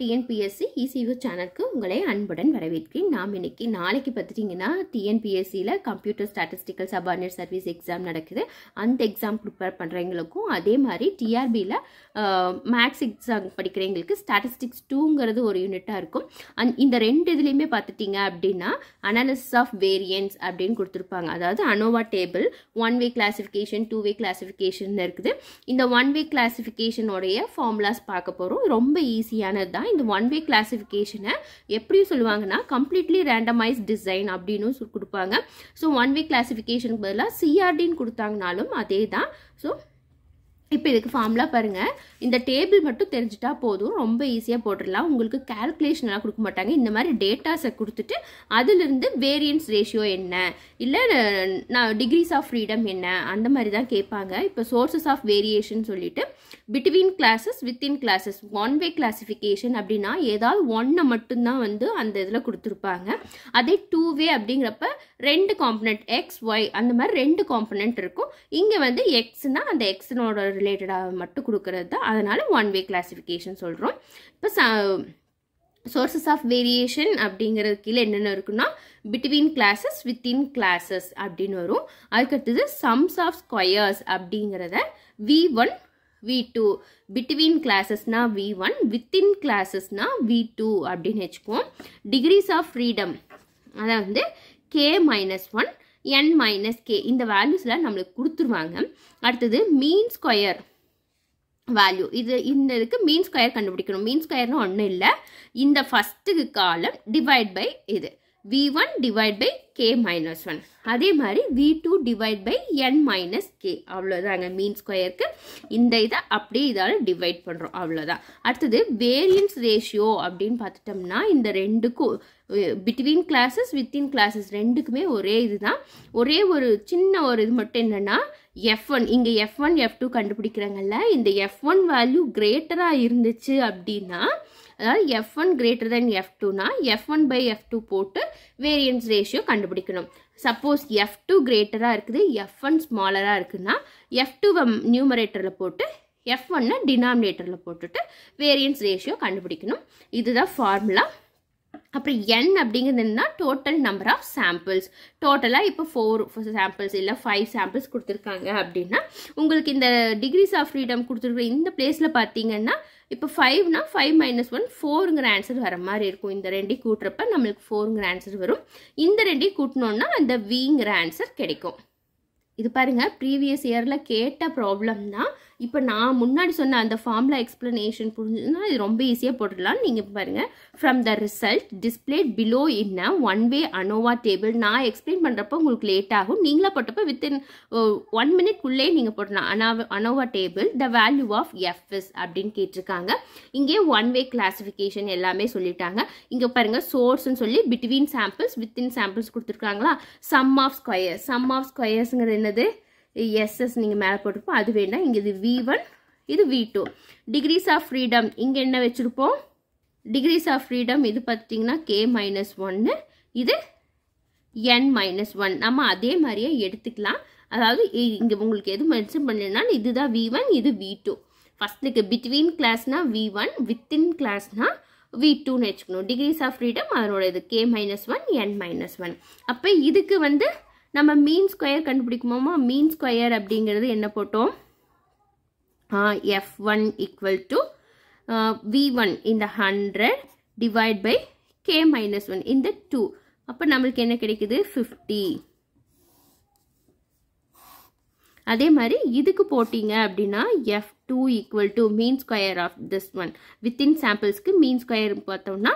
TNPSC ECU சேனலுக்கு உங்களை அன்புடன் வரவேற்கிறேன் நாம் இன்னைக்கு நாளைக்கு பார்த்துட்டிங்கன்னா டிஎன்பிஎஸ்சியில் computer statistical subordinate service exam நடக்குது அந்த எக்ஸாம் ப்ரிப்பேர் பண்ணுறவங்களுக்கும் அதே மாதிரி டிஆர்பியில் மேக்ஸ் எக்ஸாம் படிக்கிறவங்களுக்கு ஸ்டாட்டிஸ்டிக்ஸ் டூங்கிறது ஒரு யூனிட்டாக இருக்கும் அந் இந்த ரெண்டு இதுலேயுமே பார்த்துட்டிங்க அப்படின்னா அனாலிசிஸ் ஆஃப் வேரியன்ஸ் அப்படின்னு கொடுத்துருப்பாங்க அதாவது ANOVA table one way classification two way classification இருக்குது இந்த ஒன் வே கிளாஸிஃபிகேஷனுடைய ஃபார்முலாஸ் பார்க்க போகிறோம் ரொம்ப ஈஸியானது தான் இந்த ஒன் வே கிளாஸிஃபிகேஷனை எப்படியும் சொல்லுவாங்கன்னா கம்ப்ளீட்லி ரேண்டமைஸ் டிசைன் அப்படின்னு கொடுப்பாங்க ஸோ ஒன் வே கிளாஸிஃபிகேஷனுக்கு பதிலாக சிஆர்டின்னு கொடுத்தாங்கனாலும் அதே தான் ஸோ இப்போ இதுக்கு ஃபார்முலா பாருங்கள் இந்த டேபிள் மட்டும் தெரிஞ்சுட்டா போதும் ரொம்ப ஈஸியாக போட்டுடலாம் உங்களுக்கு கேல்குலேஷனெலாம் கொடுக்க மாட்டாங்க இந்த மாதிரி டேட்டாஸை கொடுத்துட்டு அதிலிருந்து வேரியன்ஸ் ரேஷியோ என்ன இல்லை நான் டிகிரிஸ் ஆஃப் ஃப்ரீடம் என்ன அந்த மாதிரி தான் கேட்பாங்க இப்போ சோர்ஸஸ் ஆஃப் வேரியேஷன் சொல்லிட்டு between classes within classes one way classification அப்படின்னா ஏதாவது ஒன்றை மட்டும்தான் வந்து அந்த இதில் கொடுத்துருப்பாங்க அதே டூ வே அப்படிங்கிறப்ப ரெண்டு காம்பனண்ட் எக்ஸ் ஒய் அந்த மாதிரி ரெண்டு காம்பனண்ட் இருக்கும் இங்கே வந்து எக்ஸ்னால் அந்த எக்ஸ்னோட ரிலேட்டடாக மட்டும் கொடுக்கறது தான் அதனால் ஒன் வே கிளாஸிஃபிகேஷன் சொல்கிறோம் இப்போ ச சோர்சஸ் ஆஃப் வேரியேஷன் அப்படிங்கிறது கீழே என்னென்ன இருக்குன்னா பிட்வீன் கிளாஸஸ் வித்தின் கிளாஸஸ் அப்படின்னு வரும் அதுக்கடுத்தது சம்ஸ் ஆஃப் ஸ்கொயர்ஸ் அப்படிங்கிறத V one V two between கிளாஸஸ்னா வி ஒன் வித்தின் கிளாஸஸ்னா வி டூ அப்படின்னு வச்சுக்குவோம் டிகிரிஸ் ஆஃப் ஃப்ரீடம் அதை வந்து K minus one N minus K இந்த வேல்யூஸ்லாம் நம்மளுக்கு கொடுத்துருவாங்க அடுத்தது மீன் ஸ்கொயர் வேல்யூ இது இந்த இதுக்கு மீன் ஸ்கொயர் கண்டுபிடிக்கணும் மீன் ஸ்கொயர்னு ஒன்றும் இல்லை இந்த ஃபஸ்ட்டுக்கு காலம் டிவைட் பை இது V1 divide by K minus one அதே மாதிரி V two divide by N minus K அவ்வளோதாங்க மீன் ஸ்கொயருக்கு இந்த இதை அப்படியே இதால் டிவைட் பண்ணுறோம் அவ்வளோதான் அடுத்தது ratio ரேஷியோ அப்படின்னு பார்த்துட்டோம்னா இந்த ரெண்டுக்கும் பிட்வீன் classes, வித்தின் classes ரெண்டுக்குமே ஒரே இதுதான் ஒரே ஒரு சின்ன ஒரு இது மட்டும் எஃப் ஒன் இங்கே எஃப் ஒன் எஃப் டூ கண்டுபிடிக்கிறாங்கல்ல இந்த எஃப் ஒன் வேல்யூ கிரேட்டராக இருந்துச்சு அப்படின்னா அதாவது F one greater than F டூனா F one by F two போட்டு வேரியன்ஸ் ரேஷியோ கண்டுபிடிக்கணும் சப்போஸ் எஃப் டூ கிரேட்டராக இருக்குது எஃப் ஒன் ஸ்மாலராக இருக்குன்னா எஃப் டூவை நியூமரேட்டரில் போட்டு எஃப் ஒன்னை டினாமினேட்டரில் போட்டுட்டு வேரியன்ஸ் ரேஷியோ கண்டுபிடிக்கணும் இதுதான் ஃபார்முலா அப்புறம் என் அப்படிங்கிறது என்ன டோட்டல் நம்பர் ஆஃப் சாம்பிள்ஸ் டோட்டலாக இப்போ ஃபோர் சாம்பிள்ஸ் இல்லை ஃபைவ் சாம்பிள்ஸ் கொடுத்துருக்காங்க அப்படின்னா உங்களுக்கு இந்த டிகிரிஸ் ஆஃப் ஃப்ரீடம் கொடுத்துருக்குற இந்த பிளேஸில் பார்த்தீங்கன்னா இப்போ ஃபைவ்னா ஃபைவ் மைனஸ் ஒன் ஃபோருங்கிற ஆன்சர் வர மாதிரி இருக்கும் இந்த ரெண்டையும் கூட்டுறப்ப நம்மளுக்கு ஃபோருங்கிற ஆன்சர் வரும் இந்த ரெண்டையும் கூட்டினோன்னா அந்த விங்கிற ஆன்சர் கிடைக்கும் இது பாருங்கள் ப்ரீவியஸ் இயரில் கேட்ட ப்ராப்ளம் தான் இப்போ நான் முன்னாடி சொன்ன அந்த ஃபார்மில் எக்ஸ்ப்ளனேஷன் புரிஞ்சுன்னா இது ரொம்ப ஈஸியாக போட்டுடலாம் நீங்கள் பாருங்கள் from the result displayed below இன்ன ஒன் வே அனோவா டேபிள் நான் எக்ஸ்பிளைன் பண்ணுறப்போ உங்களுக்கு லேட் ஆகும் நீங்களாக போட்டப்போ வித்தின் ஒன் மினிட் உள்ளே நீங்கள் போட்டலாம் அனா ANOVA table the value of Fs அப்படின்னு கேட்டிருக்காங்க இங்கே ஒன் வே கிளாஸிஃபிகேஷன் எல்லாமே சொல்லிட்டாங்க இங்கே பாருங்கள் சோர்ஸ்ன்னு சொல்லி பிட்வீன் சாம்பிள்ஸ் வித்தின் சாம்பிள்ஸ் கொடுத்துருக்காங்களா sum of squares sum of ஸ்கொயர்ஸுங்கிறது என்னது எஸ்எஸ் நீங்கள் மேலே போட்டிருப்போம் அது வேண்டாம் இங்கே இது வி ஒன் இது V two degrees of freedom இங்கே என்ன வச்சுருப்போம் டிகிரிஸ் ஆஃப் ஃப்ரீடம் இது பார்த்திங்கன்னா கே மைனஸ் இது என் மைனஸ் ஒன் நம்ம அதே மாதிரியே எடுத்துக்கலாம் அதாவது இங்கே உங்களுக்கு எது மென்ஷன் பண்ணலனாலும் இதுதான் வி ஒன் இது வி டூ ஃபஸ்ட்டுக்கு பிட்வீன் கிளாஸ்னா வி ஒன் வித்தின் கிளாஸ்னா வி டூன்னு வச்சுக்கணும் டிகிரிஸ் ஆஃப் ஃப்ரீடம் அதனோட இது K minus one N minus one அப்போ இதுக்கு வந்து நம்ம மீன் ஸ்கொயர் கண்டுபிடிக்குமோமா மீன் ஸ்கொயர் அப்படிங்கிறது என்ன போட்டோம் F one equal to V one இந்த hundred divide by K minus one இந்த டூ அப்போ நம்மளுக்கு என்ன கிடைக்குது ஃபிஃப்டி அதே மாதிரி இதுக்கு போட்டிங்க அப்படின்னா F two equal to mean square of this one within சாம்பிள்ஸ்க்கு மீன் ஸ்கொயர் பார்த்தோம்னா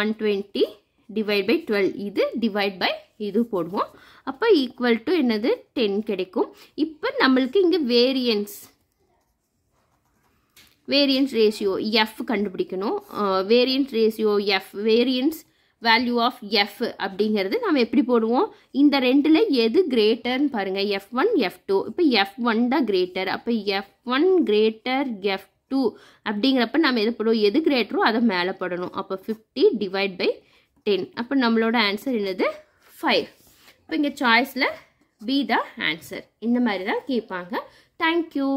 one twenty divide by twelve இது டிவைட் பை இது போடுவோம் அப்போ ஈக்குவல் டு என்னது டென் கிடைக்கும் இப்போ நம்மளுக்கு இங்கே வேரியன்ஸ் வேரியன்ஸ் ரேஷியோ எஃப் கண்டுபிடிக்கணும் variance ratio F variance value of F அப்படிங்கிறது நம்ம எப்படி போடுவோம் இந்த ரெண்டில் எது கிரேட்டர்னு பாருங்கள் எஃப் ஒன் எஃப் டூ இப்போ எஃப் ஒன் தான் கிரேட்டர் அப்போ F one greater F two அப்படிங்கிறப்ப நம்ம எது போடுவோம் எது கிரேட்டரோ அதை மேலே போடணும் அப்போ ஃபிஃப்டி டிவைட் பை டென் அப்போ நம்மளோட ஆன்சர் என்னது ஃபைவ் இப்போ இங்கே சாய்ஸில் பி த ஆன்சர் இந்த மாதிரி தான் கேட்பாங்க தேங்க்யூ